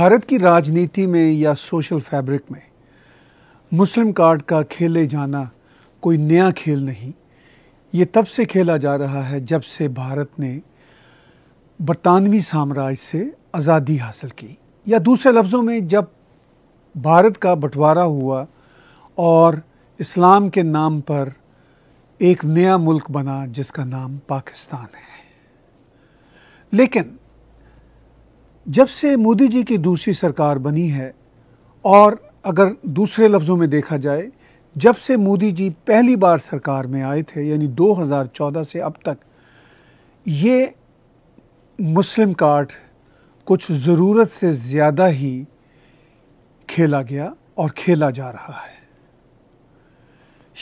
भारत की राजनीति में या सोशल फैब्रिक में मुस्लिम कार्ड का खेले जाना कोई नया खेल नहीं ये तब से खेला जा रहा है जब से भारत ने बरतानवी साम्राज्य से आज़ादी हासिल की या दूसरे लफ्ज़ों में जब भारत का बंटवारा हुआ और इस्लाम के नाम पर एक नया मुल्क बना जिसका नाम पाकिस्तान है लेकिन जब से मोदी जी की दूसरी सरकार बनी है और अगर दूसरे लफ्ज़ों में देखा जाए जब से मोदी जी पहली बार सरकार में आए थे यानी 2014 से अब तक ये मुस्लिम कार्ड कुछ ज़रूरत से ज़्यादा ही खेला गया और खेला जा रहा है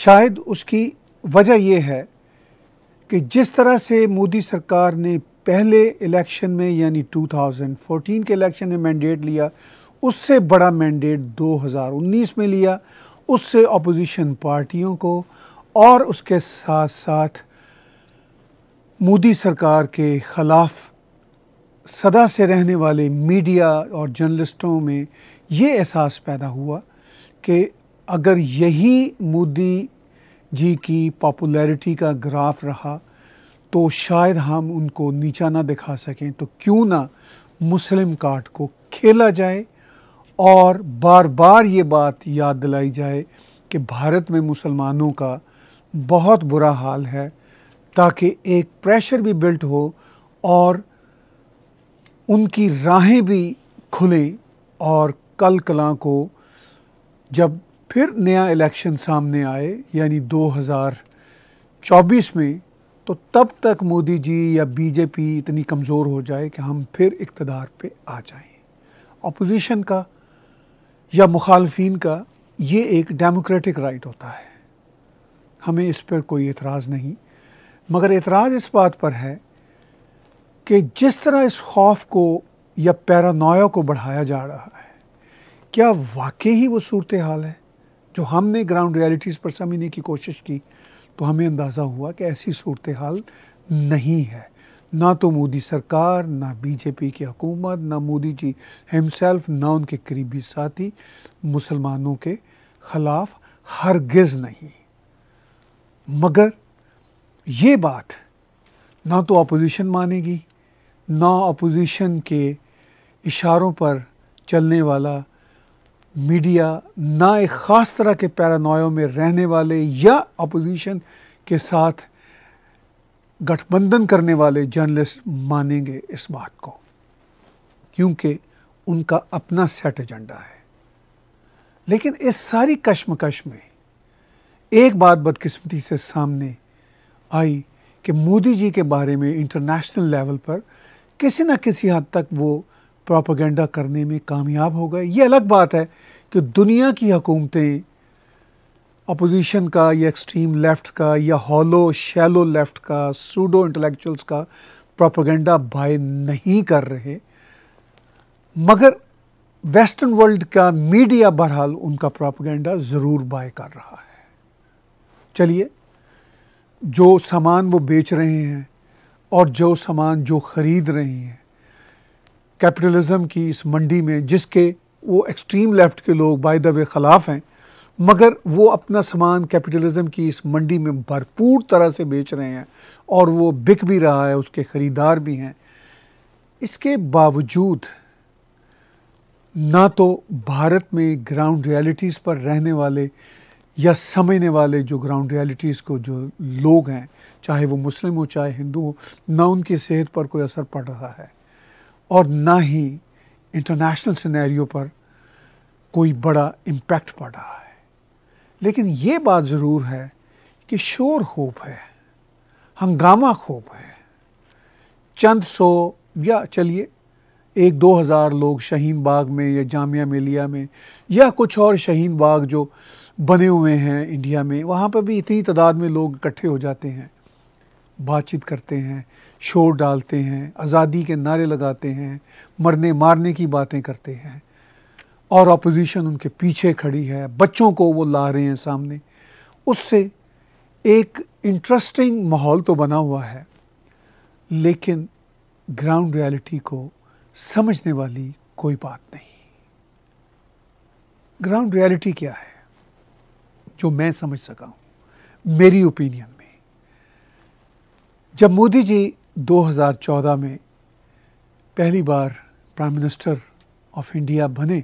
शायद उसकी वजह यह है कि जिस तरह से मोदी सरकार ने पहले इलेक्शन में यानी 2014 के इलेक्शन में मैंडेट लिया उससे बड़ा मैंडेट 2019 में लिया उससे अपोजिशन पार्टियों को और उसके साथ साथ मोदी सरकार के ख़िलाफ़ सदा से रहने वाले मीडिया और जर्नलिस्टों में ये एहसास पैदा हुआ कि अगर यही मोदी जी की पॉपुलैरिटी का ग्राफ रहा तो शायद हम उनको नीचा ना दिखा सकें तो क्यों ना मुस्लिम कार्ड को खेला जाए और बार बार ये बात याद दिलाई जाए कि भारत में मुसलमानों का बहुत बुरा हाल है ताकि एक प्रेशर भी बिल्ट हो और उनकी राहें भी खुलें और कल कला को जब फिर नया इलेक्शन सामने आए यानी 2024 में तो तब तक मोदी जी या बीजेपी इतनी कमज़ोर हो जाए कि हम फिर इकतदार पे आ जाएं अपोजिशन का या मुखालफन का ये एक डेमोक्रेटिक राइट होता है हमें इस पर कोई एतराज़ नहीं मगर एतराज़ इस बात पर है कि जिस तरह इस खौफ को या पैरानोया को बढ़ाया जा रहा है क्या वाकई ही वो सूरत हाल है जो हमने ग्राउंड रियलिटीज़ पर समझने की कोशिश की तो हमें अंदाज़ा हुआ कि ऐसी सूरत हाल नहीं है ना तो मोदी सरकार ना बीजेपी की हुकूमत ना मोदी जी हिमसेल्फ ना उनके करीबी साथी मुसलमानों के ख़िलाफ़ हरगिज़ नहीं मगर ये बात ना तो अपोजिशन मानेगी ना अपोजिशन के इशारों पर चलने वाला मीडिया ना एक ख़ास तरह के पैरानोयों में रहने वाले या अपोजिशन के साथ गठबंधन करने वाले जर्नलिस्ट मानेंगे इस बात को क्योंकि उनका अपना सेट एजेंडा है लेकिन इस सारी कश्मकश में एक बात बदकिस्मती से सामने आई कि मोदी जी के बारे में इंटरनेशनल लेवल पर किसी न किसी हद तक वो प्रोपागेंडा करने में कामयाब हो गए ये अलग बात है कि दुनिया की हुकूमतें अपोजिशन का या एक्सट्रीम लेफ़्ट का या हॉलो शैलो लेफ़्ट का सूडो इंटेलेक्चुअल्स का प्रोपागेंडा बाय नहीं कर रहे मगर वेस्टर्न वर्ल्ड का मीडिया बहरहाल उनका प्रोपागेंडा ज़रूर बाय कर रहा है चलिए जो सामान वो बेच रहे हैं और जो सामान जो ख़रीद रहे हैं कैपिटलिज्म की इस मंडी में जिसके वो एक्सट्रीम लेफ्ट के लोग बाय द वे ख़िलाफ़ हैं मगर वो अपना सामान कैपिटलिज्म की इस मंडी में भरपूर तरह से बेच रहे हैं और वो बिक भी रहा है उसके ख़रीदार भी हैं इसके बावजूद ना तो भारत में ग्राउंड रियलिटीज़ पर रहने वाले या समझने वाले जो ग्राउंड रियलिटीज़ को जो लोग हैं चाहे वो मुस्लिम हो चाहे हिंदू हो ना उनकी सेहत पर कोई असर पड़ रहा है और ना ही इंटरनेशनल सिनेरियो पर कोई बड़ा इम्पैक्ट पड़ रहा है लेकिन ये बात ज़रूर है कि शोर खूब है हंगामा खोप है चंद सौ या चलिए एक दो हज़ार लोग शहीन बाग में या जामिया मिलिया में या कुछ और शहीन बाग जो बने हुए हैं इंडिया में वहाँ पर भी इतनी तादाद में लोग इकट्ठे हो जाते हैं बातचीत करते हैं शोर डालते हैं आज़ादी के नारे लगाते हैं मरने मारने की बातें करते हैं और अपोजिशन उनके पीछे खड़ी है बच्चों को वो ला रहे हैं सामने उससे एक इंटरेस्टिंग माहौल तो बना हुआ है लेकिन ग्राउंड रियलिटी को समझने वाली कोई बात नहीं ग्राउंड रियलिटी क्या है जो मैं समझ सका हूँ मेरी ओपिनियन में जब मोदी जी 2014 में पहली बार प्राइम मिनिस्टर ऑफ इंडिया बने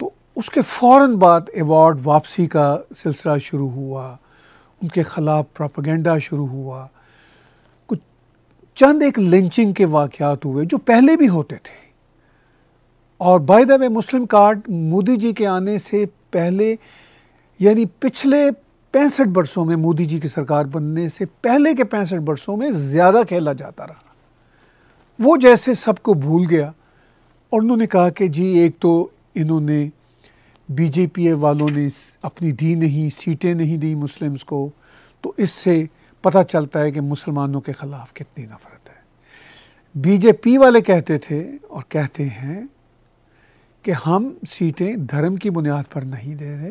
तो उसके फ़ौर बाद अवार्ड वापसी का सिलसिला शुरू हुआ उनके ख़िलाफ़ प्रोपागेंडा शुरू हुआ कुछ चंद एक लिंचिंग के वाक़ात हुए जो पहले भी होते थे और by the way Muslim card Modi ji के आने से पहले यानी पिछले पैंसठ वर्षों में मोदी जी की सरकार बनने से पहले के पैंसठ वर्षों में ज़्यादा खेला जाता रहा वो जैसे सबको भूल गया और उन्होंने कहा कि जी एक तो इन्होंने बीजेपी वालों ने अपनी दी नहीं सीटें नहीं दी मुस्लिम्स को तो इससे पता चलता है कि मुसलमानों के ख़िलाफ़ कितनी नफ़रत है बीजेपी वाले कहते थे और कहते हैं कि हम सीटें धर्म की बुनियाद पर नहीं दे रहे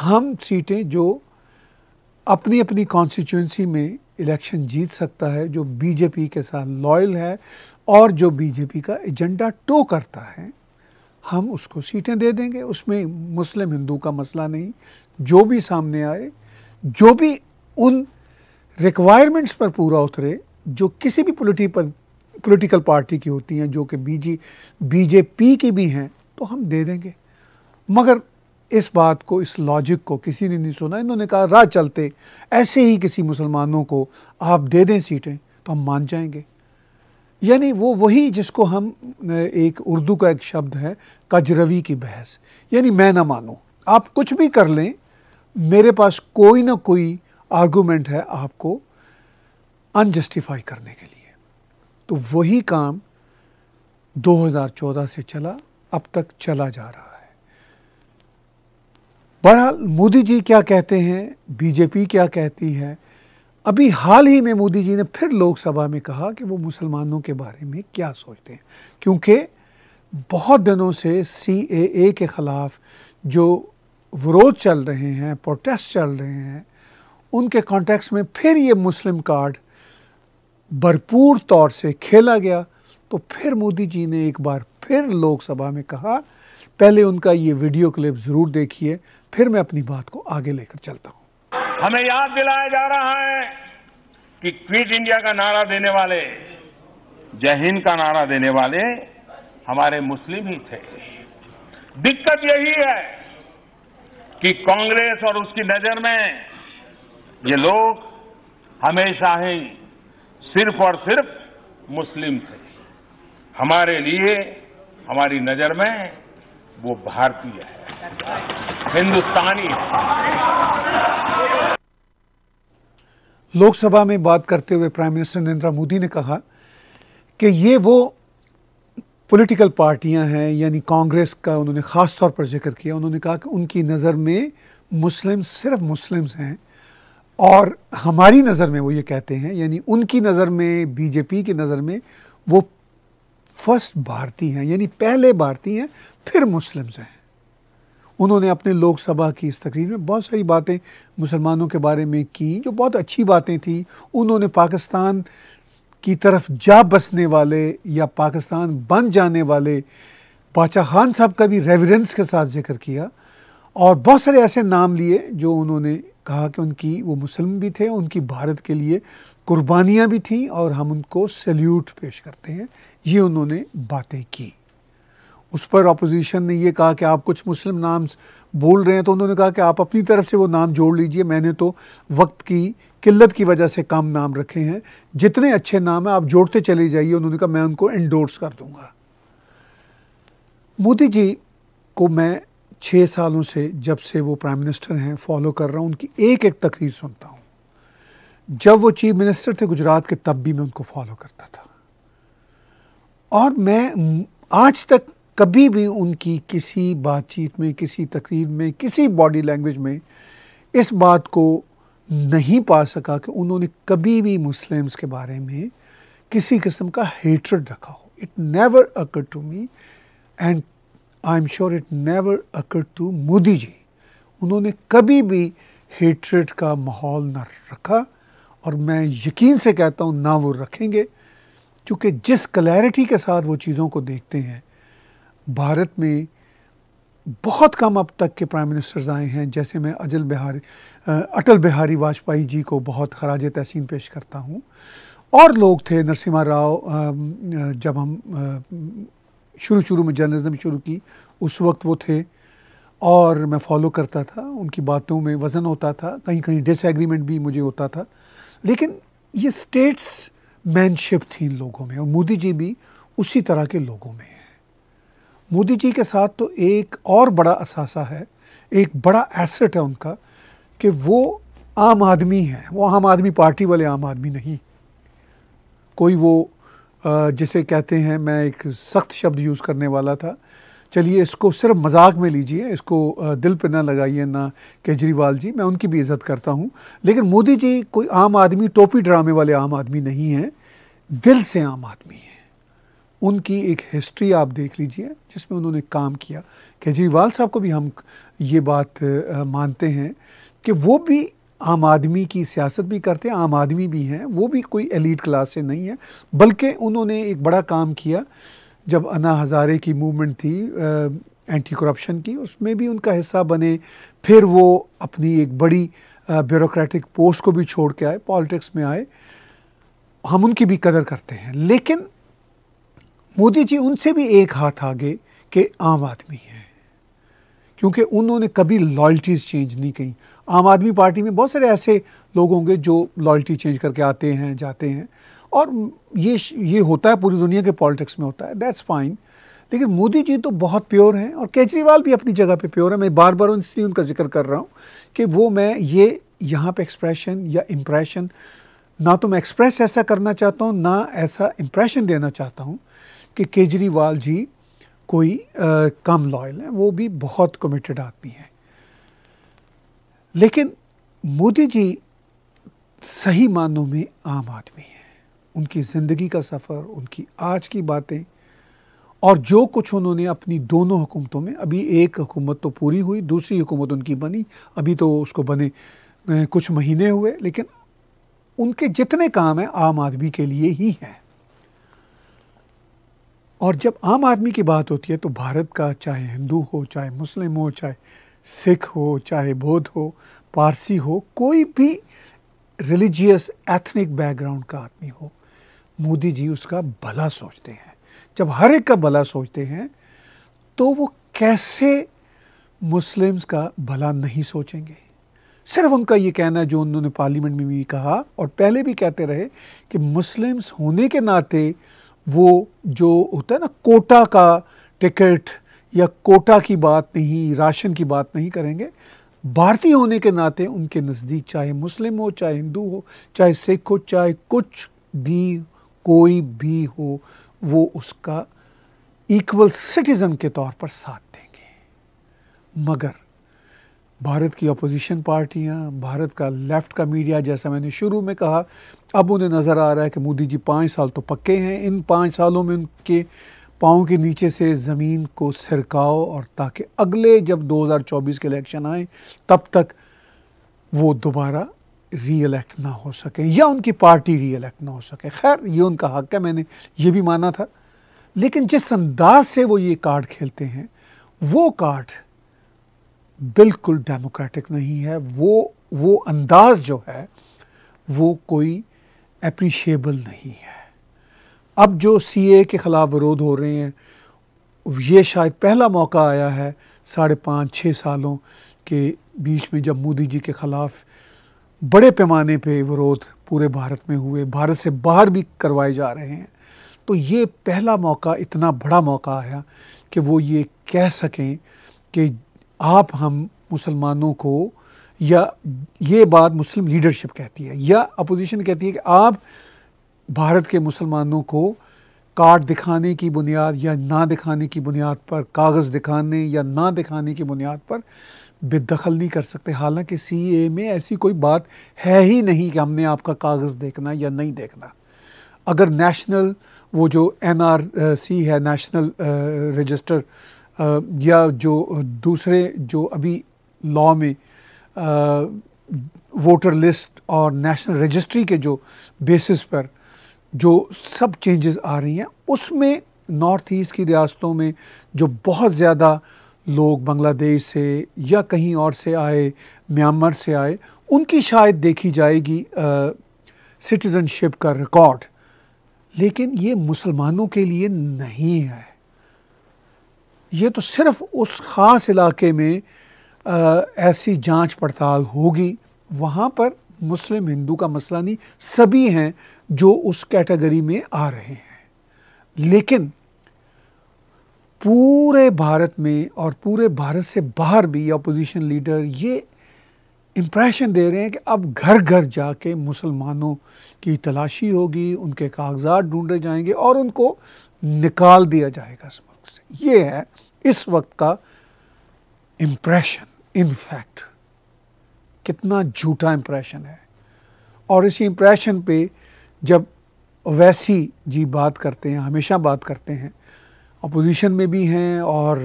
हम सीटें जो अपनी अपनी कॉन्स्टिट्यूंसी में इलेक्शन जीत सकता है जो बीजेपी के साथ लॉयल है और जो बीजेपी का एजेंडा टो करता है हम उसको सीटें दे देंगे उसमें मुस्लिम हिंदू का मसला नहीं जो भी सामने आए जो भी उन रिक्वायरमेंट्स पर पूरा उतरे जो किसी भी पोलिटिकल पोलिटिकल पार्टी की होती हैं जो कि बीजे बीजेपी की भी हैं तो हम दे देंगे मगर इस बात को इस लॉजिक को किसी ने नहीं सुना इन्होंने कहा राह चलते ऐसे ही किसी मुसलमानों को आप दे दें सीटें तो हम मान जाएंगे यानी वो वही जिसको हम एक उर्दू का एक शब्द है कजरवी की बहस यानी मैं ना मानूँ आप कुछ भी कर लें मेरे पास कोई ना कोई आर्गूमेंट है आपको अनजस्टिफाई करने के लिए तो वही काम 2014 से चला अब तक चला जा रहा बहरहाल मोदी जी क्या कहते हैं बीजेपी क्या कहती है अभी हाल ही में मोदी जी ने फिर लोकसभा में कहा कि वो मुसलमानों के बारे में क्या सोचते हैं क्योंकि बहुत दिनों से सी ए के ख़िलाफ़ जो विरोध चल रहे हैं प्रोटेस्ट चल रहे हैं उनके कॉन्टेक्स्ट में फिर ये मुस्लिम कार्ड भरपूर तौर से खेला गया तो फिर मोदी जी ने एक बार फिर लोकसभा में कहा पहले उनका ये वीडियो क्लिप ज़रूर देखिए फिर मैं अपनी बात को आगे लेकर चलता हूं हमें याद दिलाया जा रहा है कि क्विट इंडिया का नारा देने वाले जय हिंद का नारा देने वाले हमारे मुस्लिम ही थे दिक्कत यही है कि कांग्रेस और उसकी नजर में ये लोग हमेशा ही सिर्फ और सिर्फ मुस्लिम थे हमारे लिए हमारी नजर में वो भारतीय है हिंदुस्तानी लोकसभा में बात करते हुए प्राइम मिनिस्टर नरेंद्र मोदी ने कहा कि ये वो पॉलिटिकल पार्टियां हैं यानी कांग्रेस का उन्होंने ख़ास तौर पर जिक्र किया उन्होंने कहा कि उनकी नज़र में मुस्लिम सिर्फ मुस्लिम्स हैं और हमारी नज़र में वो ये कहते हैं यानी उनकी नज़र में बीजेपी की नज़र में वो फर्स्ट भारतीय हैं यानी पहले भारतीय हैं फिर मुस्लिम्स हैं उन्होंने अपने लोकसभा की इस तकरीर में बहुत सारी बातें मुसलमानों के बारे में की जो बहुत अच्छी बातें थी उन्होंने पाकिस्तान की तरफ जा बसने वाले या पाकिस्तान बन जाने वाले बादशाह खान साहब का भी रेवरेंस के साथ जिक्र किया और बहुत सारे ऐसे नाम लिए जो उन्होंने कहा कि उनकी वो मुस्लिम भी थे उनकी भारत के लिए कुर्बानियाँ भी थीं और हम उनको सल्यूट पेश करते हैं ये उन्होंने बातें की उस पर अपोजिशन ने ये कहा कि आप कुछ मुस्लिम नाम बोल रहे हैं तो उन्होंने कहा कि आप अपनी तरफ से वो नाम जोड़ लीजिए मैंने तो वक्त की किल्लत की वजह से कम नाम रखे हैं जितने अच्छे नाम हैं आप जोड़ते चले जाइए उन्होंने कहा मैं उनको इंडोर्स कर दूंगा मोदी जी को मैं छः सालों से जब से वो प्राइम मिनिस्टर हैं फॉलो कर रहा हूँ उनकी एक एक तकरीर सुनता हूँ जब वो चीफ मिनिस्टर थे गुजरात के तब भी मैं उनको फॉलो करता था और मैं आज तक कभी भी उनकी किसी बातचीत में किसी तकरीर में किसी बॉडी लैंग्वेज में इस बात को नहीं पा सका कि उन्होंने कभी भी मुस्लिम्स के बारे में किसी किस्म का हेट्रेड रखा हो it never occur to me and I am sure it never occur to Modi ji उन्होंने कभी भी हेट्रेड का माहौल ना रखा और मैं यकीन से कहता हूँ ना वो रखेंगे क्योंकि जिस क्लैरिटी के साथ वो चीज़ों को देखते हैं भारत में बहुत कम अब तक के प्राइम मिनिस्टर्स आए हैं जैसे मैं अजल बिहारी अटल बिहारी वाजपेयी जी को बहुत खराज तहसीन पेश करता हूँ और लोग थे नरसिम्हा राव जब हम शुरू शुरू में जर्नलिज्म शुरू की उस वक्त वो थे और मैं फॉलो करता था उनकी बातों में वज़न होता था कहीं कहीं डिसएग्रीमेंट भी मुझे होता था लेकिन ये स्टेट्स मैनशिप थी इन लोगों में और मोदी जी भी उसी तरह के लोगों में मोदी जी के साथ तो एक और बड़ा असासा है एक बड़ा एसेट है उनका कि वो आम आदमी है वो आम आदमी पार्टी वाले आम आदमी नहीं कोई वो जिसे कहते हैं मैं एक सख्त शब्द यूज़ करने वाला था चलिए इसको सिर्फ मजाक में लीजिए इसको दिल पर ना लगाइए ना केजरीवाल जी मैं उनकी भी इज़्ज़त करता हूँ लेकिन मोदी जी कोई आम आदमी टोपी ड्रामे वाले आम आदमी नहीं हैं दिल से आम आदमी है उनकी एक हिस्ट्री आप देख लीजिए जिसमें उन्होंने काम किया केजरीवाल साहब को भी हम ये बात मानते हैं कि वो भी आम आदमी की सियासत भी करते हैं आम आदमी भी हैं वो भी कोई एलिट क्लास से नहीं है बल्कि उन्होंने एक बड़ा काम किया जब अना हज़ारे की मूवमेंट थी आ, एंटी करप्शन की उसमें भी उनका हिस्सा बने फिर वो अपनी एक बड़ी ब्यूरोक्रेटिक पोस्ट को भी छोड़ के आए पॉलिटिक्स में आए हम उनकी भी कदर करते हैं लेकिन मोदी जी उनसे भी एक हाथ आगे के आम आदमी हैं क्योंकि उन्होंने कभी लॉयल्टीज़ चेंज नहीं की आम आदमी पार्टी में बहुत सारे ऐसे लोग होंगे जो लॉयल्टी चेंज करके आते हैं जाते हैं और ये ये होता है पूरी दुनिया के पॉलिटिक्स में होता है दैट्स फाइन लेकिन मोदी जी तो बहुत प्योर हैं और केजरीवाल भी अपनी जगह पे प्योर है मैं बार बार इसलिए उनका जिक्र कर रहा हूँ कि वो मैं ये यहाँ पे एक्सप्रेशन या इम्प्रेशन ना तो मैं एक्सप्रेस ऐसा करना चाहता हूँ ना ऐसा इम्प्रेशन देना चाहता हूँ कि केजरीवाल जी कोई आ, कम लॉयल हैं वो भी बहुत कमिटेड आदमी हैं लेकिन मोदी जी सही मानों में आम आदमी हैं उनकी ज़िंदगी का सफ़र उनकी आज की बातें और जो कुछ उन्होंने अपनी दोनों हुकूमतों में अभी एक हुकूमत तो पूरी हुई दूसरी हुकूमत उनकी बनी अभी तो उसको बने कुछ महीने हुए लेकिन उनके जितने काम हैं आम आदमी के लिए ही हैं और जब आम आदमी की बात होती है तो भारत का चाहे हिंदू हो चाहे मुस्लिम हो चाहे सिख हो चाहे बौद्ध हो पारसी हो कोई भी रिलीजियस एथनिक बैकग्राउंड का आदमी हो मोदी जी उसका भला सोचते हैं जब हर एक का भला सोचते हैं तो वो कैसे मुस्लिम्स का भला नहीं सोचेंगे सिर्फ उनका ये कहना जो उन्होंने पार्लियामेंट में भी कहा और पहले भी कहते रहे कि मुस्लिम्स होने के नाते वो जो होता है ना कोटा का टिकट या कोटा की बात नहीं राशन की बात नहीं करेंगे भारतीय होने के नाते उनके नज़दीक चाहे मुस्लिम हो चाहे हिंदू हो चाहे सिख हो चाहे कुछ भी कोई भी हो वो उसका इक्वल सिटीज़न के तौर पर साथ देंगे मगर भारत की अपोजिशन पार्टियां, भारत का लेफ़्ट का मीडिया जैसा मैंने शुरू में कहा अब उन्हें नज़र आ रहा है कि मोदी जी पाँच साल तो पक्के हैं इन पाँच सालों में उनके पाँव के नीचे से ज़मीन को सरकाओ और ताकि अगले जब 2024 के इलेक्शन आए तब तक वो दोबारा री ना हो सके या उनकी पार्टी री ना हो सके खैर ये उनका हक है मैंने ये भी माना था लेकिन जिस अंदाज से वो ये कार्ड खेलते हैं वो कार्ड बिल्कुल डेमोक्रेटिक नहीं है वो वो अंदाज जो है वो कोई अप्रिशिएबल नहीं है अब जो सीए के ख़िलाफ़ विरोध हो रहे हैं ये शायद पहला मौका आया है साढ़े पाँच छः सालों के बीच में जब मोदी जी के ख़िलाफ़ बड़े पैमाने पे विरोध पूरे भारत में हुए भारत से बाहर भी करवाए जा रहे हैं तो ये पहला मौका इतना बड़ा मौका आया कि वो ये कह सकें कि आप हम मुसलमानों को या ये बात मुस्लिम लीडरशिप कहती है या अपोजिशन कहती है कि आप भारत के मुसलमानों को कार्ड दिखाने की बुनियाद या ना दिखाने की बुनियाद पर कागज़ दिखाने या ना दिखाने की बुनियाद पर बेदखल नहीं कर सकते हालांकि सी ए में ऐसी कोई बात है ही नहीं कि हमने आपका कागज़ देखना या नहीं देखना अगर नेशनल वो जो एन आर सी है नेशनल रजिस्टर या जो दूसरे जो अभी लॉ में वोटर लिस्ट और नेशनल रजिस्ट्री के जो बेसिस पर जो सब चेंजेस आ रही हैं उसमें नॉर्थ ईस्ट की रियासतों में जो बहुत ज़्यादा लोग बांग्लादेश से या कहीं और से आए म्यांमार से आए उनकी शायद देखी जाएगी सिटीज़नशिप का रिकॉर्ड लेकिन ये मुसलमानों के लिए नहीं है ये तो सिर्फ उस ख़ास इलाके में आ, ऐसी जांच पड़ताल होगी वहाँ पर मुस्लिम हिंदू का मसला नहीं सभी हैं जो उस कैटेगरी में आ रहे हैं लेकिन पूरे भारत में और पूरे भारत से बाहर भी अपोजिशन लीडर ये इम्प्रेशन दे रहे हैं कि अब घर घर जाके मुसलमानों की तलाशी होगी उनके कागजात ढूंढे जाएंगे और उनको निकाल दिया जाएगा फैक्ट्स ये है इस वक्त का इम्प्रेशन इनफैक्ट कितना झूठा इम्प्रेशन है और इसी इम्प्रेशन पे जब वैसी जी बात करते हैं हमेशा बात करते हैं अपोजिशन में भी हैं और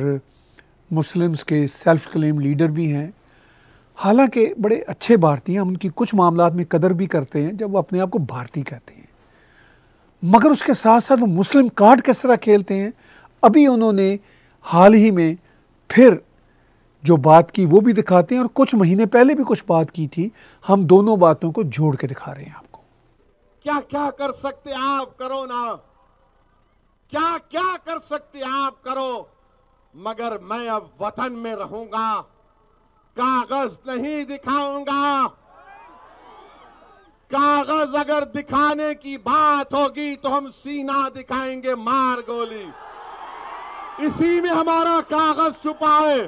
मुस्लिम्स के सेल्फ क्लेम लीडर भी हैं हालांकि बड़े अच्छे भारतीय हैं उनकी कुछ मामला में कदर भी करते हैं जब वो अपने आप को भारतीय कहते हैं मगर उसके साथ साथ वो मुस्लिम कार्ड किस तरह खेलते हैं अभी उन्होंने हाल ही में फिर जो बात की वो भी दिखाते हैं और कुछ महीने पहले भी कुछ बात की थी हम दोनों बातों को जोड़ के दिखा रहे हैं आपको क्या क्या कर सकते हैं आप करो ना क्या क्या कर सकते हैं आप करो मगर मैं अब वतन में रहूंगा कागज नहीं दिखाऊंगा कागज अगर दिखाने की बात होगी तो हम सीना दिखाएंगे मार गोली इसी में हमारा कागज छुपा है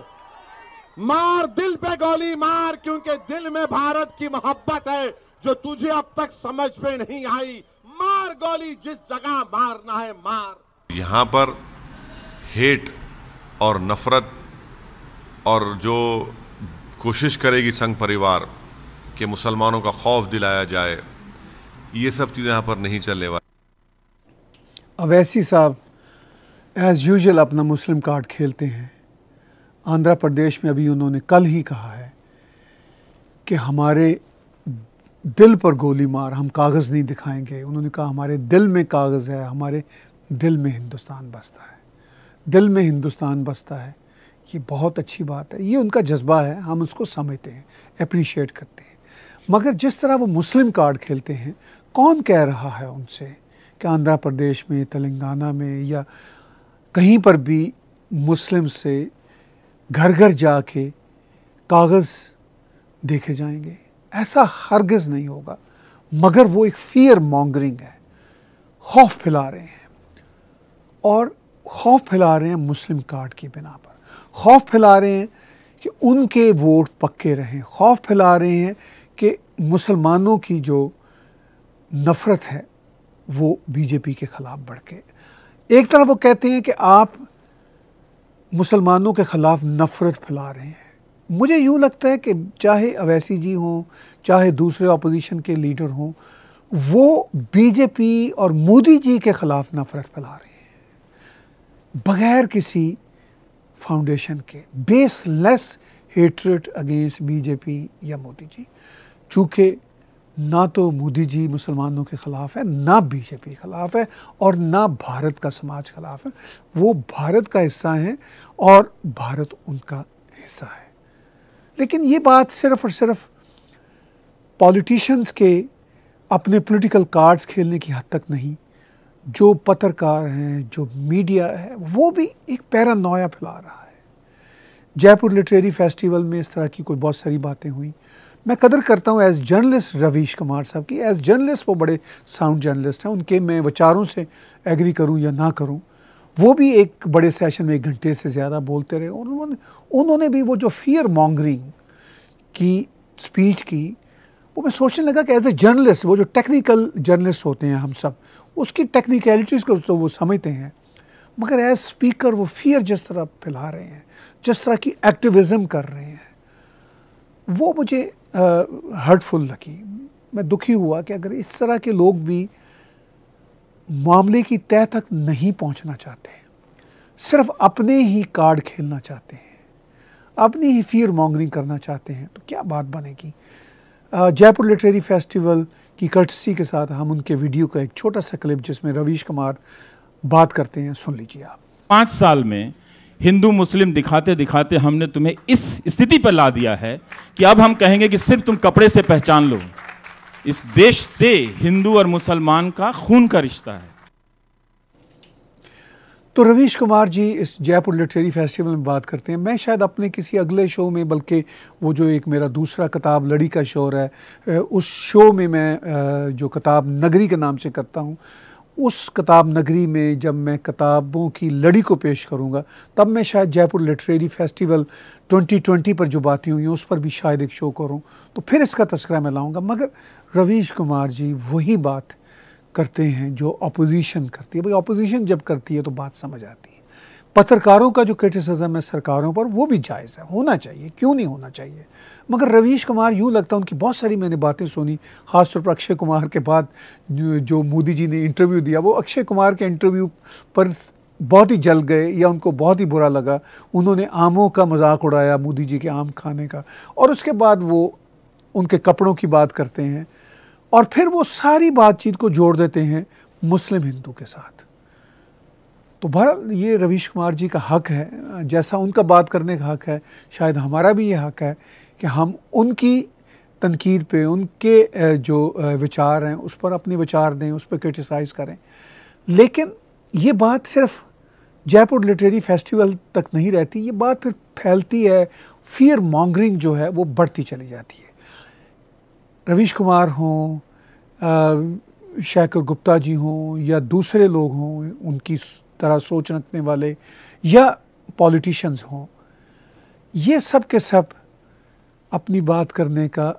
मार दिल पे गोली मार क्योंकि दिल में भारत की मोहब्बत है जो तुझे अब तक समझ में नहीं आई मार गोली जिस जगह मारना है मार यहां पर हेट और नफरत और जो कोशिश करेगी संघ परिवार के मुसलमानों का खौफ दिलाया जाए ये सब चीज़ें यहाँ पर नहीं चलने वाली अवैसी साहब एज़ यूजल अपना मुस्लिम कार्ड खेलते हैं आंध्र प्रदेश में अभी उन्होंने कल ही कहा है कि हमारे दिल पर गोली मार हम कागज़ नहीं दिखाएंगे उन्होंने कहा हमारे दिल में कागज़ है हमारे दिल में हिंदुस्तान बसता है दिल में हिंदुस्तान बसता है ये बहुत अच्छी बात है ये उनका जज्बा है हम उसको समझते हैं अप्रिशिएट करते हैं मगर जिस तरह वो मुस्लिम कार्ड खेलते हैं कौन कह रहा है उनसे कि आंध्र प्रदेश में तेलंगाना में या कहीं पर भी मुस्लिम से घर घर जा के कागज़ देखे जाएंगे ऐसा हरगज़ नहीं होगा मगर वो एक फियर मॉन्गरिंग है खौफ फैला रहे हैं और खौफ फैला रहे हैं मुस्लिम कार्ड की बिना पर खौफ फैला रहे हैं कि उनके वोट पक्के रहें खौफ फैला रहे हैं कि मुसलमानों की जो नफ़रत है वो बीजेपी के ख़िलाफ़ बढ़ के एक तरफ वो कहते हैं कि आप मुसलमानों के ख़िलाफ़ नफ़रत फैला रहे हैं मुझे यूँ लगता है कि चाहे अवैसी जी हों चाहे दूसरे अपोजिशन के लीडर हों वो बीजेपी और मोदी जी के ख़िलाफ़ नफ़रत फैला रहे हैं बग़ैर किसी फाउंडेशन के बेसलेस हेट्रेट अगेंस्ट बीजेपी या मोदी जी चूँकि ना तो मोदी जी मुसलमानों के ख़िलाफ़ है ना बीजेपी के ख़िलाफ़ है और ना भारत का समाज ख़िलाफ़ है वो भारत का हिस्सा हैं और भारत उनका हिस्सा है लेकिन ये बात सिर्फ और सिर्फ पॉलिटिशियंस के अपने पॉलिटिकल कार्ड्स खेलने की हद तक नहीं जो पत्रकार हैं जो मीडिया है वो भी एक पैरा नोया फैला रहा है जयपुर लिटरेरी फेस्टिवल में इस तरह की कोई बहुत सारी बातें हुई मैं कदर करता हूँ एज़ जर्नलिस्ट रवीश कुमार साहब की एज़ जर्नलिस्ट वो बड़े साउंड जर्नलिस्ट हैं उनके मैं विचारों से एग्री करूँ या ना करूँ वो भी एक बड़े सेशन में एक घंटे से ज़्यादा बोलते रहे उन्होंने उन्होंने भी वो जो फियर मॉन्गरिंग की स्पीच की वो मैं सोचने लगा कि एज ए जर्नलिस्ट वो जो टेक्निकल जर्नलिस्ट होते हैं हम सब उसकी टेक्निकलिटीज़ को तो वो समझते हैं मगर एज स्पीकर वो फियर जिस तरह फैला रहे हैं जिस तरह की एक्टिविज़म कर रहे हैं वो मुझे हर्टफुल लगी मैं दुखी हुआ कि अगर इस तरह के लोग भी मामले की तय तक नहीं पहुंचना चाहते सिर्फ अपने ही कार्ड खेलना चाहते हैं अपनी ही फीर मॉन्गरिंग करना चाहते हैं तो क्या बात बनेगी जयपुर लिटरेरी फेस्टिवल की कटसी के साथ हम उनके वीडियो का एक छोटा सा क्लिप जिसमें रवीश कुमार बात करते हैं सुन लीजिए आप पाँच साल में हिंदू मुस्लिम दिखाते दिखाते हमने तुम्हें इस स्थिति पर ला दिया है कि अब हम कहेंगे कि सिर्फ तुम कपड़े से पहचान लो इस देश से हिंदू और मुसलमान का खून का रिश्ता है तो रवीश कुमार जी इस जयपुर लिटरेरी फेस्टिवल में बात करते हैं मैं शायद अपने किसी अगले शो में बल्कि वो जो एक मेरा दूसरा किताब लड़ी का शोर है उस शो में मैं जो किताब नगरी के नाम से करता हूँ उस किताब नगरी में जब मैं किताबों की लड़ी को पेश करूँगा तब मैं शायद जयपुर लिटरेरी फेस्टिवल 2020 पर जो बातें हुई हैं उस पर भी शायद एक शो करूँ तो फिर इसका तस्करा मैं लाऊँगा मगर रवीश कुमार जी वही बात करते हैं जो अपोजिशन करती है भाई अपोजिशन जब करती है तो बात समझ आती है पत्रकारों का जो क्रिटिसिज्म है सरकारों पर वो भी जायज़ है होना चाहिए क्यों नहीं होना चाहिए मगर रवीश कुमार यूँ लगता है उनकी बहुत सारी मैंने बातें सुनी खासतौर पर अक्षय कुमार के बाद जो मोदी जी ने इंटरव्यू दिया वो अक्षय कुमार के इंटरव्यू पर बहुत ही जल गए या उनको बहुत ही बुरा लगा उन्होंने आमों का मजाक उड़ाया मोदी जी के आम खाने का और उसके बाद वो उनके कपड़ों की बात करते हैं और फिर वो सारी बातचीत को जोड़ देते हैं मुस्लिम हिंदू के साथ तो बहरहाल ये रवीश कुमार जी का हक है जैसा उनका बात करने का हक है शायद हमारा भी ये हक है कि हम उनकी तनकीद पे उनके जो विचार हैं उस पर अपने विचार दें उस पर क्रिटिसाइज़ करें लेकिन ये बात सिर्फ जयपुर लिटरेरी फेस्टिवल तक नहीं रहती ये बात फिर फैलती है फियर मॉन्गरिंग जो है वो बढ़ती चली जाती है रवीश कुमार हों शेखर गुप्ता जी हों या दूसरे लोग हों उनकी तरह सोच रखने वाले या पॉलिटिशियंस हों ये सब के सब अपनी बात करने का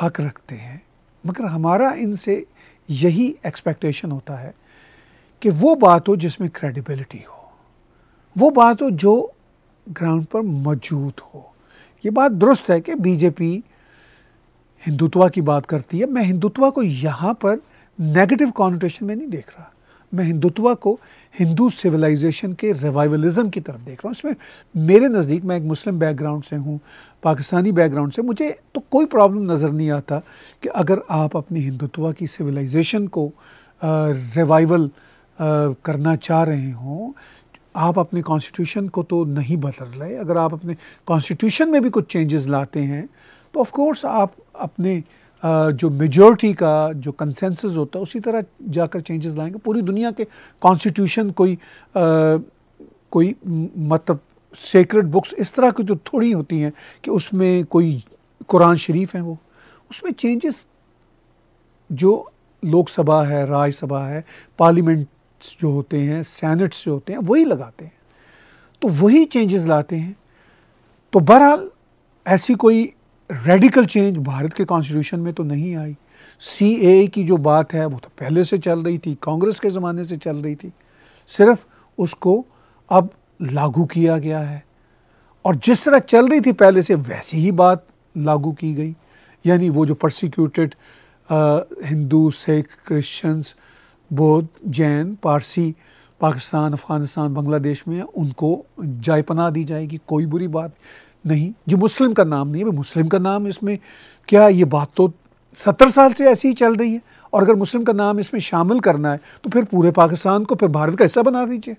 हक रखते हैं मगर हमारा इनसे यही एक्सपेक्टेशन होता है कि वो बात हो जिसमें क्रेडिबिलिटी हो वो बात हो जो ग्राउंड पर मौजूद हो ये बात दुरुस्त है कि बीजेपी हिंदुत्वा की बात करती है मैं हिंदुत्वा को यहाँ पर नेगेटिव कॉन्टेशन में नहीं देख रहा मैं हिंदुत्व को हिंदू सिविलाइजेशन के रिवाइवलिज्म की तरफ देख रहा हूँ इसमें मेरे नज़दीक मैं एक मुस्लिम बैकग्राउंड से हूँ पाकिस्तानी बैकग्राउंड से मुझे तो कोई प्रॉब्लम नज़र नहीं आता कि अगर आप अपनी हिंदुत्व की सिविलाइजेशन को रिवाइवल करना चाह रहे हों आप अपने कॉन्स्टिट्यूशन को तो नहीं बदल रहे अगर आप अपने कॉन्स्टिट्यूशन में भी कुछ चेंजेस लाते हैं तो ऑफ़ कोर्स आप अपने जो मेजॉरिटी का जो कंसेंसस होता है उसी तरह जाकर चेंजेस लाएंगे पूरी दुनिया के कॉन्स्टिट्यूशन कोई कोई मतलब सेक्रेट बुक्स इस तरह की जो थोड़ी होती हैं कि उसमें कोई कुरान शरीफ है वो उसमें चेंजेस जो लोकसभा है राज्यसभा है पार्लियामेंट्स जो होते हैं सैनट्स जो होते हैं वही लगाते हैं तो वही चेंजेस लाते हैं तो बहरहाल ऐसी कोई रेडिकल चेंज भारत के कॉन्स्टिट्यूशन में तो नहीं आई सी ए की जो बात है वो तो पहले से चल रही थी कांग्रेस के ज़माने से चल रही थी सिर्फ उसको अब लागू किया गया है और जिस तरह चल रही थी पहले से वैसी ही बात लागू की गई यानी वो जो प्रोसिक्यूटेड हिंदू सिख क्रिश्चियंस बौद्ध जैन पारसी पाकिस्तान अफ़गानिस्तान बांग्लादेश में उनको जायपना दी जाएगी कोई बुरी बात नहीं जो मुस्लिम का नाम नहीं है मुस्लिम का नाम इसमें क्या ये बात तो सत्तर साल से ऐसी ही चल रही है और अगर मुस्लिम का नाम इसमें शामिल करना है तो फिर पूरे पाकिस्तान को फिर भारत का हिस्सा बना दीजिए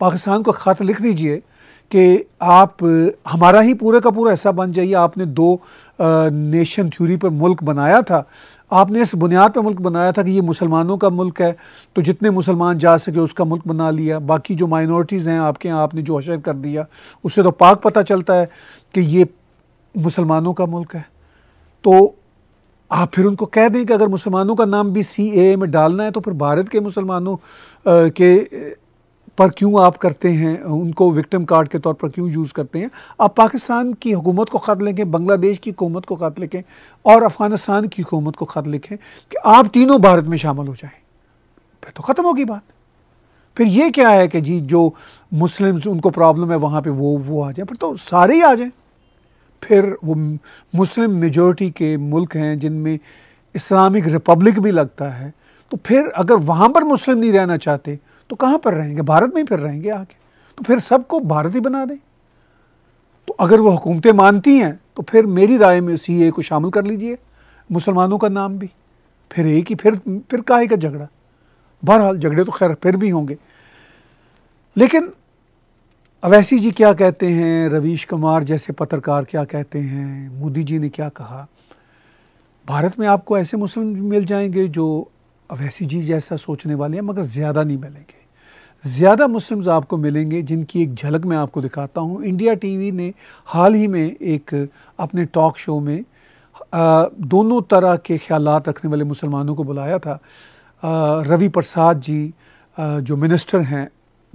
पाकिस्तान को ख़त लिख दीजिए कि आप हमारा ही पूरे का पूरा हिस्सा बन जाइए आपने दो आ, नेशन थ्योरी पर मुल्क बनाया था आपने इस बुनियाद पर मुल्क बनाया था कि ये मुसलमानों का मुल्क है तो जितने मुसलमान जा सके उसका मुल्क बना लिया बाकी जो माइनॉरिटीज़ हैं आपके यहाँ आपने जो अशर कर दिया उससे तो पाक पता चलता है कि ये मुसलमानों का मुल्क है तो आप फिर उनको कह दें कि अगर मुसलमानों का नाम भी सी ए में डालना है तो फिर भारत के मुसलमानों के पर क्यों आप करते हैं उनको विक्टिम कार्ड के तौर पर क्यों यूज़ करते हैं आप पाकिस्तान की हुकूमत को ख़त लिखें बांग्लादेश की हुकूमत को ख़त लिखें और अफ़गानिस्तान की हुकूमत को ख़त लिखें कि आप तीनों भारत में शामिल हो जाएँ फिर तो ख़त्म होगी बात फिर ये क्या है कि जी जो मुस्लिम्स उनको प्रॉब्लम है वहाँ पर वो वो आ जाए पर तो सारे ही आ जाएँ फिर वो मुस्लिम मेजोरिटी के मुल्क हैं जिनमें इस्लामिक रिपब्लिक भी लगता है तो फिर अगर वहाँ पर मुस्लिम नहीं रहना चाहते तो कहाँ पर रहेंगे भारत में ही फिर रहेंगे आके तो फिर सबको भारत ही बना दें तो अगर वो हुकूमतें मानती हैं तो फिर मेरी राय में सी ए को शामिल कर लीजिए मुसलमानों का नाम भी फिर एक ही फिर फिर काहे का झगड़ा बहरहाल झगड़े तो खैर फिर भी होंगे लेकिन अवैसी जी क्या कहते हैं रवीश कुमार जैसे पत्रकार क्या कहते हैं मोदी जी ने क्या कहा भारत में आपको ऐसे मुस्लिम मिल जाएंगे जो अब ऐसी चीज़ जैसा सोचने वाले हैं मगर ज़्यादा नहीं मिलेंगे ज़्यादा मुस्लिम्स आपको मिलेंगे जिनकी एक झलक मैं आपको दिखाता हूँ इंडिया टीवी ने हाल ही में एक अपने टॉक शो में आ, दोनों तरह के ख्याल रखने वाले मुसलमानों को बुलाया था रवि प्रसाद जी आ, जो मिनिस्टर हैं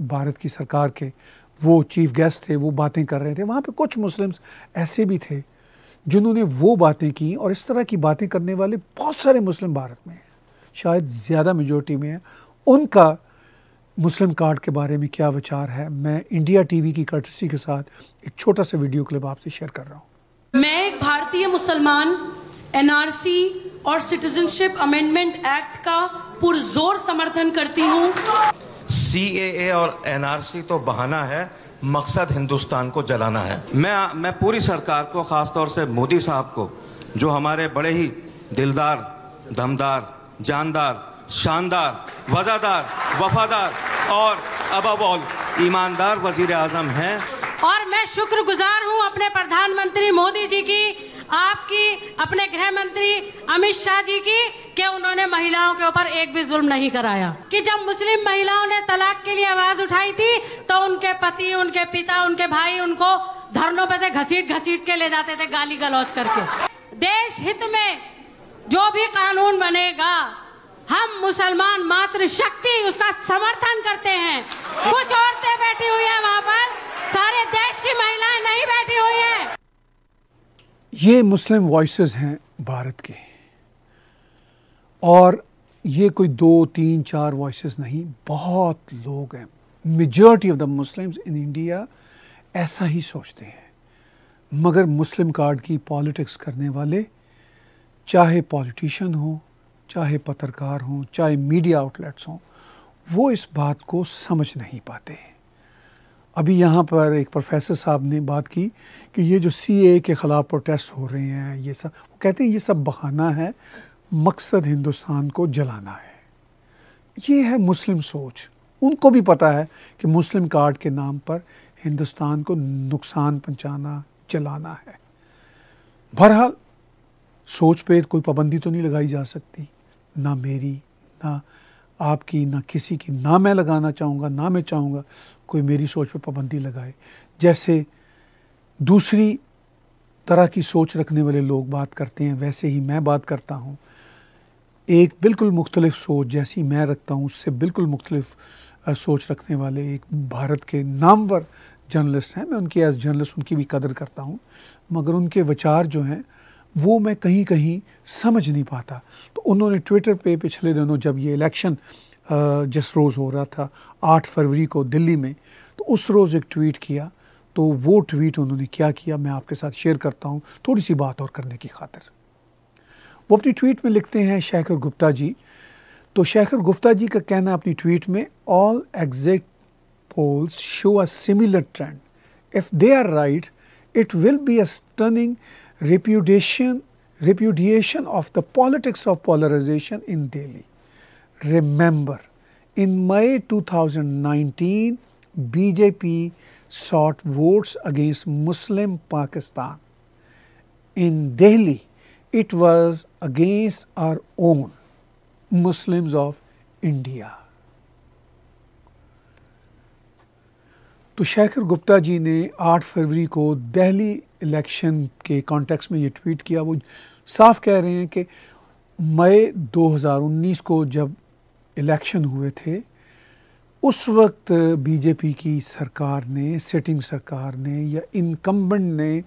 भारत की सरकार के वो चीफ गेस्ट थे वो बातें कर रहे थे वहाँ पर कुछ मुस्लिम्स ऐसे भी थे जिन्होंने वो बातें की और इस तरह की बातें करने वाले बहुत सारे मुस्लिम भारत में हैं शायद ज़्यादा मेजोरिटी में है उनका मुस्लिम कार्ड के बारे में क्या विचार है मैं इंडिया टीवी की कर्टसी के साथ एक छोटा सा वीडियो क्लिप आपसे शेयर कर रहा हूँ मैं एक भारतीय मुसलमान एनआरसी और सिटीजनशिप अमेंडमेंट एक्ट का पुरजोर समर्थन करती हूँ सी और एनआरसी तो बहाना है मकसद हिंदुस्तान को जलाना है मैं मैं पूरी सरकार को खासतौर से मोदी साहब को जो हमारे बड़े ही दिलदार दमदार जानदार शानदार वजादार वफादार और अब ऑल ईमानदार वजीर आजम है और मैं शुक्रगुजार हूं अपने प्रधानमंत्री मोदी जी की आपकी अपने गृह मंत्री अमित शाह जी की कि उन्होंने महिलाओं के ऊपर एक भी जुल्म नहीं कराया कि जब मुस्लिम महिलाओं ने तलाक के लिए आवाज उठाई थी तो उनके पति उनके पिता उनके भाई उनको धरनों पर से घसीट घसीट के ले जाते थे गाली गलौज करके देश हित में जो भी कानून बनेगा हम मुसलमान मात्र शक्ति उसका समर्थन करते हैं कुछ औरतें बैठी हुई हैं वहां पर सारे देश की महिलाएं नहीं बैठी हुई हैं ये मुस्लिम वॉइसेस हैं भारत के और ये कोई दो तीन चार वॉइसेस नहीं बहुत लोग हैं majority of the Muslims in India ऐसा ही सोचते हैं मगर मुस्लिम कार्ड की पॉलिटिक्स करने वाले चाहे पॉलिटिशन हो चाहे पत्रकार हों चाहे मीडिया आउटलेट्स हों वो इस बात को समझ नहीं पाते अभी यहाँ पर एक प्रोफेसर साहब ने बात की कि ये जो सी ए के ख़िलाफ़ प्रोटेस्ट हो रहे हैं ये सब वो कहते हैं ये सब बहाना है मकसद हिंदुस्तान को जलाना है ये है मुस्लिम सोच उनको भी पता है कि मुस्लिम कार्ड के नाम पर हिंदुस्तान को नुकसान पहुँचाना जलाना है बहरहाल सोच पे कोई पाबंदी तो नहीं लगाई जा सकती ना मेरी ना आपकी ना किसी की ना मैं लगाना चाहूँगा ना मैं चाहूँगा कोई मेरी सोच पे पाबंदी लगाए जैसे दूसरी तरह की सोच रखने वाले लोग बात करते हैं वैसे ही मैं बात करता हूँ एक बिल्कुल मुख्तलिफ सोच जैसी मैं रखता हूँ उससे बिल्कुल मुख्तलिफ सोच रखने वाले एक भारत के नामवर जर्नलिस्ट हैं मैं उनकी एज जर्नलिस्ट उनकी भी कदर करता हूँ मगर उनके विचार जो हैं वो मैं कहीं कहीं समझ नहीं पाता तो उन्होंने ट्विटर पे पिछले दिनों जब ये इलेक्शन जिस रोज़ हो रहा था आठ फरवरी को दिल्ली में तो उस रोज़ एक ट्वीट किया तो वो ट्वीट उन्होंने क्या किया मैं आपके साथ शेयर करता हूँ थोड़ी सी बात और करने की खातिर वो अपनी ट्वीट में लिखते हैं शेखर गुप्ता जी तो शेखर गुप्ता जी का कहना अपनी ट्वीट में all exit polls show a similar trend if they are right it will be a stunning repudiation, repudiation of the politics of polarization in Delhi. Remember, in May 2019, BJP sought votes against Muslim Pakistan. In Delhi, it was against our own Muslims of India. तो शेखर गुप्ता जी ने 8 फरवरी को Delhi election के context में ये tweet किया वो साफ कह रहे हैं कि मई 2019 को जब इलेक्शन हुए थे उस वक्त बीजेपी की सरकार ने सिटिंग सरकार ने या इनकम्बेंट ने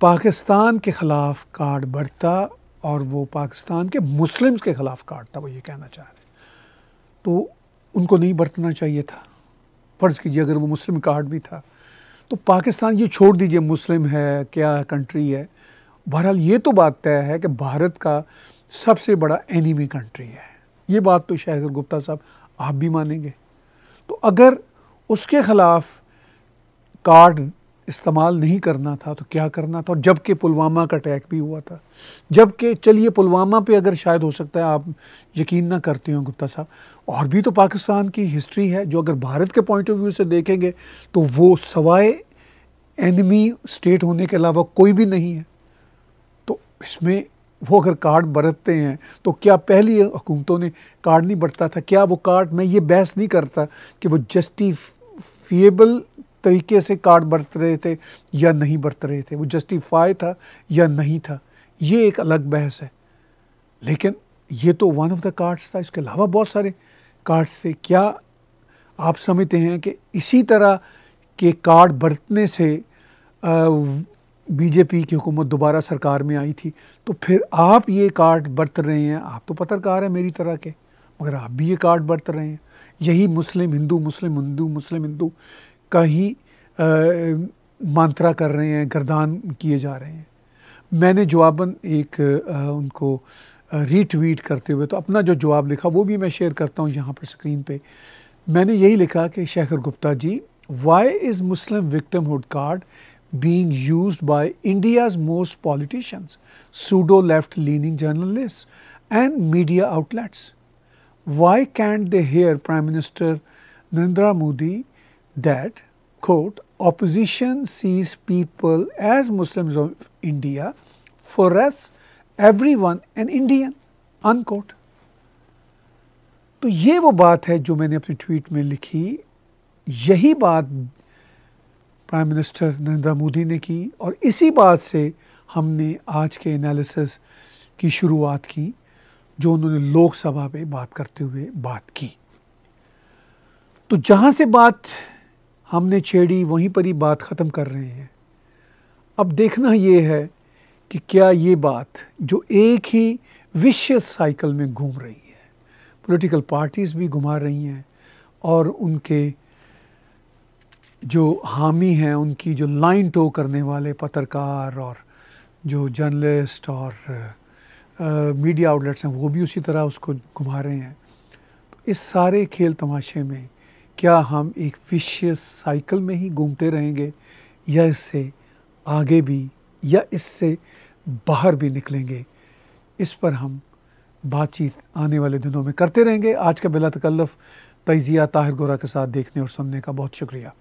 पाकिस्तान के ख़िलाफ़ कार्ड बढ़ता और वो पाकिस्तान के मुस्लिम्स के ख़िलाफ़ कार्ड था वो ये कहना चाह रहे तो उनको नहीं बरतना चाहिए था फ़र्ज़ कीजिए अगर वो मुस्लिम कार्ड भी था तो पाकिस्तान ये छोड़ दीजिए मुस्लिम है क्या कंट्री है बहरहाल ये तो बात तय है कि भारत का सबसे बड़ा एनिमी कंट्री है ये बात तो शाहिद गुप्ता साहब आप भी मानेंगे तो अगर उसके ख़िलाफ़ कार्ड इस्तेमाल नहीं करना था तो क्या करना था और जबकि पुलवामा का अटैक भी हुआ था जबकि चलिए पुलवामा पे अगर शायद हो सकता है आप यकीन ना करते हो गुप्ता साहब और भी तो पाकिस्तान की हिस्ट्री है जो अगर भारत के पॉइंट ऑफ व्यू से देखेंगे तो वो सवाए एनिमी स्टेट होने के अलावा कोई भी नहीं है तो इसमें वो अगर कार्ड बरतते हैं तो क्या पहली हुकूमतों ने कार्ड नहीं बरता था क्या वो कार्ड मैं ये बहस नहीं करता कि वो जस्टिफिएबल तरीके से कार्ड बरत रहे थे या नहीं बरत रहे थे वो जस्टिफाई था या नहीं था ये एक अलग बहस है लेकिन ये तो वन ऑफ द कार्ड्स था इसके अलावा बहुत सारे कार्ड्स थे क्या आप समझते हैं कि इसी तरह के कार्ड बरतने से बीजेपी की हुकूमत दोबारा सरकार में आई थी तो फिर आप ये कार्ड बरत रहे हैं आप तो पत्रकार हैं मेरी तरह के मगर आप भी ये कार्ड बरत रहे हैं यही मुस्लिम हिंदू मुस्लिम हिंदू मुस्लिम हिंदू का ही आ, मांत्रा कर रहे हैं गर्दान किए जा रहे हैं मैंने जवाबन एक आ, उनको रीट्वीट करते हुए तो अपना जो जवाब लिखा वो भी मैं शेयर करता हूँ यहाँ पर स्क्रीन पे मैंने यही लिखा कि Shekhar Gupta ji why is Muslim victimhood card being used by India's most politicians pseudo left leaning journalist and media outlets why can't they hear prime minister Narendra Modi that quote opposition sees people as Muslims of India for us everyone an Indian unquote तो ये वो बात है जो मैंने अपने tweet में लिखी यही बात प्राइम मिनिस्टर नरेंद्र मोदी ने की और इसी बात से हमने आज के एनालिसिस की शुरुआत की जो उन्होंने लोकसभा पे बात करते हुए बात की तो जहाँ से बात हमने छेड़ी वहीं पर ही बात ख़त्म कर रहे हैं अब देखना ये है कि क्या ये बात जो एक ही विश्व साइकिल में घूम रही है पॉलिटिकल पार्टीज़ भी घुमा रही हैं और उनके जो हामी हैं उनकी जो लाइन टो करने वाले पत्रकार और जो जर्नलिस्ट और मीडिया आउटलेट्स हैं वो भी उसी तरह उसको घुमा रहे हैं तो इस सारे खेल तमाशे में क्या हम एक विशेष साइकिल में ही घूमते रहेंगे या इससे आगे भी या इससे बाहर भी निकलेंगे इस पर हम बातचीत आने वाले दिनों में करते रहेंगे आज का बिला तकल्लफ तजिया ताहिर गोरा के साथ देखने और सुनने का बहुत शुक्रिया